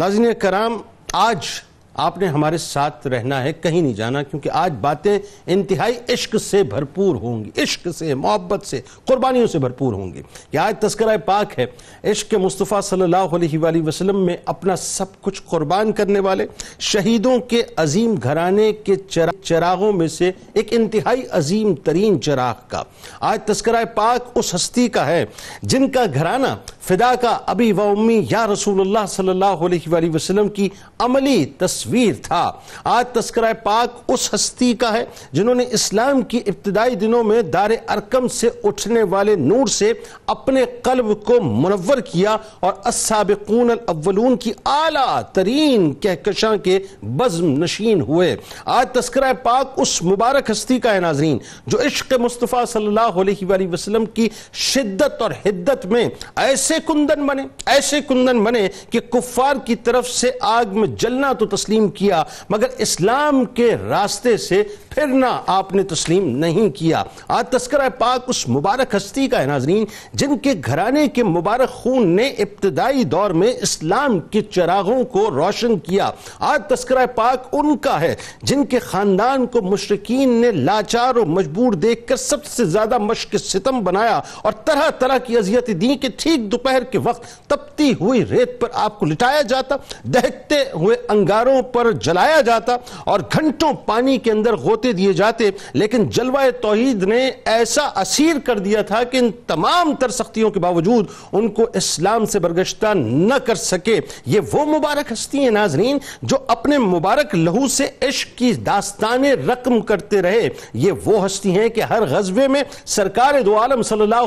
नाजिन कराम आज आपने हमारे साथ रहना है कहीं नहीं जाना क्योंकि आज बातें इंतहाई इश्क से भरपूर होंगी इश्क से मोहब्बत से कुर्बानियों से भरपूर होंगी कि आज तस्करा पाक है इश्क के मुस्तफ़ा सल्लल्लाहु अलैहि वसल्लम में अपना सब कुछ कुर्बान करने वाले शहीदों के अजीम घराने के चरा, चरागों में से एक इंतहाई अजीम तरीन चराग का आज तस्करा पाक उस हस्ती का है जिनका घराना फिदा का अबी व उम्मी या रसूल सल्ला वसलम की अमली तस् तस्वीर था आज तस्करा पाक उस हस्ती का है जिन्होंने इस्लाम की इब्तदाई दिनों में दार अरकम से उठने वाले नूर से अपने कल्ब को मुनवर किया और असाबकून अव्वलून की आला तरीन कहकशा के बज़म नशीन हुए आज तस्करा पाक उस मुबारक हस्ती का है नाजरीन जो इश्क मुस्तफ़ा सल्ला वसलम की शिद्दत और हिद्दत में ऐसे कुंदन बने ऐसे कुंदन बने कि कुफ़ार की तरफ से आग में जलना तो तस्लीम तस्लीम किया मगर इस्लाम के रास्ते से फिर फिरना आपने तस्लीम नहीं किया आज तस्कर पाक उस मुबारक हस्ती का है नाजरीन जिनके घराने के मुबारक खून ने इब्तदाई दौर में इस्लाम के चिरागों को रोशन किया आज तस्कर पाक उनका है जिनके ख़ानदान को मशरकिन ने लाचार और मजबूर देख कर सबसे ज़्यादा मश्क सितम बनाया और तरह तरह की अजियतें दी कि ठीक दोपहर के वक्त तपती हुई रेत पर आपको लिटाया जाता दहकते हुए अंगारों पहाड़ों पर जलाया जाता और घंटों पानी के अंदर गोते दिए जाते लेकिन जलवा तोहद ने ऐसा असीर कर दिया था कि इन तमाम तरसख्तियों के बावजूद उनको इस्लाम से बरगश्ता न कर सके ये वो मुबारक हस्ती हैं नाजरीन जो अपने मुबारक लहू से इश्क की दास्तान रकम करते रहे ये वो हस्ती हैं कि हर गजबे में सरकार दो आलम सल्ला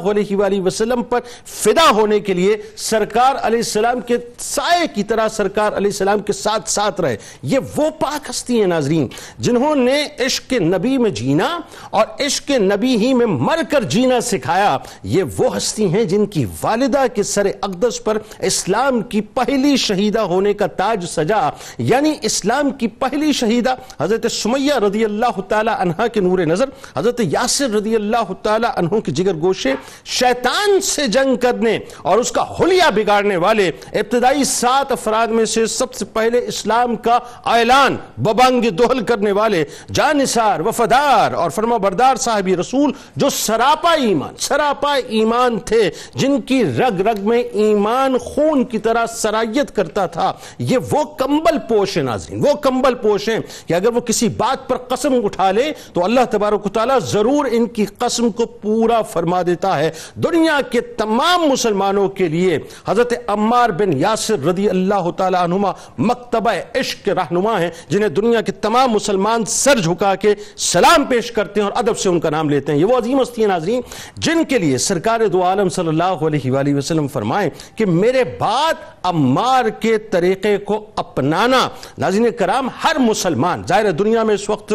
वसलम पर फिदा होने के लिए सरकार सलाम के साय की तरह सरकार सलाम के साथ साथ रहे ये वो पाक हस्ती हैं नाजरीन जिन्होंने इश्क के नबी में जीना और इश्क के नबी ही में मर कर जीना सिखाया ये वो हस्ती हैं जिनकी वालदा के सर अकदस पर इस्लाम की पहली शहीदा होने का ताज सजा यानी इस्लाम की पहली शहीदा हज़रत सुमैया रदी अल्लाह तहा के नूर नज़र हज़रत यासिर रदी अल्लाह तहों के जिगर गोशे शैतान से जंग करने और उसका हुलिया बिगाड़ने वाले इब्तदाई सात अफराद में से सबसे पहले इस्लाम का का ऐलान बबंग दोहल करने वाले जानसार वफदार और फर्मा बरदार साहबी रसूल जो सरापा ईमान सरापा ईमान थे जिनकी रग रग में ईमान खून की तरह सरायत करता था ये वो कंबल पोश है नाजरीन वो कंबल पोश है कि अगर वो किसी बात पर कसम उठा ले तो अल्लाह तबारक ताली ज़रूर इनकी कसम को पूरा फरमा देता है दुनिया के तमाम मुसलमानों के लिए हज़रत अम्मार बिन यासिर रदी अल्लाह तुमा मकतब इश्क के रहनुमा हैं जिन्हें दुनिया के तमाम मुसलमान सर झुका के सलाम पेश करते हैं और अदब से उनका नाम लेते हैं ये वो अजीम हस्ती नाजरीन जिनके लिए सरकार दो आलम सल्ला वसलम फरमाएं कि मेरे बाद अम्मार के तरीक़े को अपनाना नाजीन कराम हर मुसलमान ज़ाहिर दुनिया में इस वक्त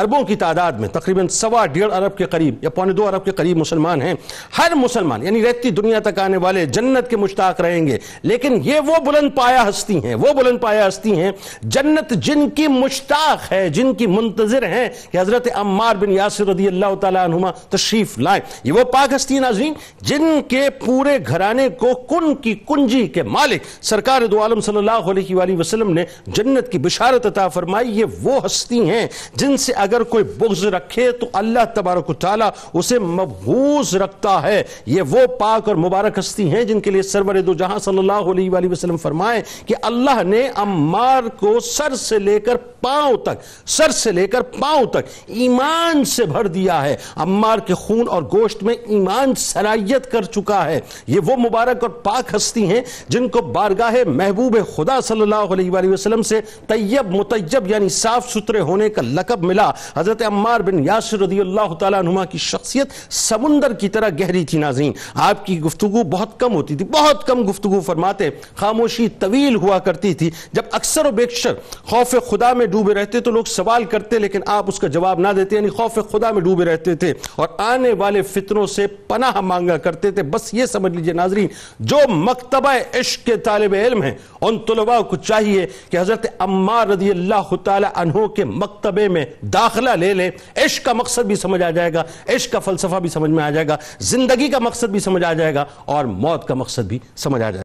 अरबों की तादाद में तकरीबन सवा डेढ़ अरब के करीब या पौने दो अरब के करीब मुसलमान हैं हर मुसलमान यानी रहती दुनिया तक आने वाले जन्नत के मुश्ताक रहेंगे लेकिन ये वो बुलंद पाया हस्ती हैं वो बुलंद पाया हस्ती हैं हैं जन्नत जिनकी मुश्ताक है जिनकी मुंतजर हैं कि हज़रत अम्मार बिन यासिर रदी अल्लाह तुमा तशरीफ लाए ये वो पाक हस्ती नाजरीन जिनके पूरे घराने को कुन की कुंजी के मालिक सरकार दो आलम सल्लल्लाहु अलैहि वसल्लम ने जन्नत की बिशारत अता फरमाई ये वो हस्ती हैं जिनसे अगर कोई बुग्ज रखे तो अल्लाह तबारक ताली उसे मबूज रखता है ये वो पाक और मुबारक हस्ती हैं जिनके लिए सरवर दो जहां सल्लल्लाहु अलैहि वसल्लम फरमाए कि अल्लाह ने अम्मार इस्लार को सर से लेकर पांव तक सर से लेकर पांव तक ईमान से भर दिया है अम्मार के खून और गोश्त में ईमान सरायत कर चुका है ये वो मुबारक और पाक हस्ती हैं जिनको बारगाह महबूब खुदा सल्लल्लाहु अलैहि वसल्लम से तैयब मुतयब यानी साफ सुथरे होने का लकब मिला हजरत अम्मार बिन यासर रदी अल्लाह तुमा की शख्सियत समुंदर की तरह गहरी थी नाजीन आपकी गुफ्तु बहुत कम होती थी बहुत कम गुफ्तु फरमाते खामोशी तवील हुआ करती थी जब अक्सर अक्सर व बेशर खौफ खुदा में डूबे रहते तो लोग सवाल करते लेकिन आप उसका जवाब ना देते यानी खौफ खुदा में डूबे रहते थे और आने वाले फितरों से पनाह मांगा करते थे बस ये समझ लीजिए नाजरीन जो मकतबा इश्क के तालब इलम हैं उन तलबा को चाहिए कि हज़रत अम्मा रदी अल्लाह तहों के मकतबे में दाखिला ले लें इश्क का मकसद भी समझ आ जाएगा इश्क का फलसफा भी समझ में आ जाएगा ज़िंदगी का मकसद भी समझ आ जाएगा और मौत का मकसद भी समझ आ जाएगा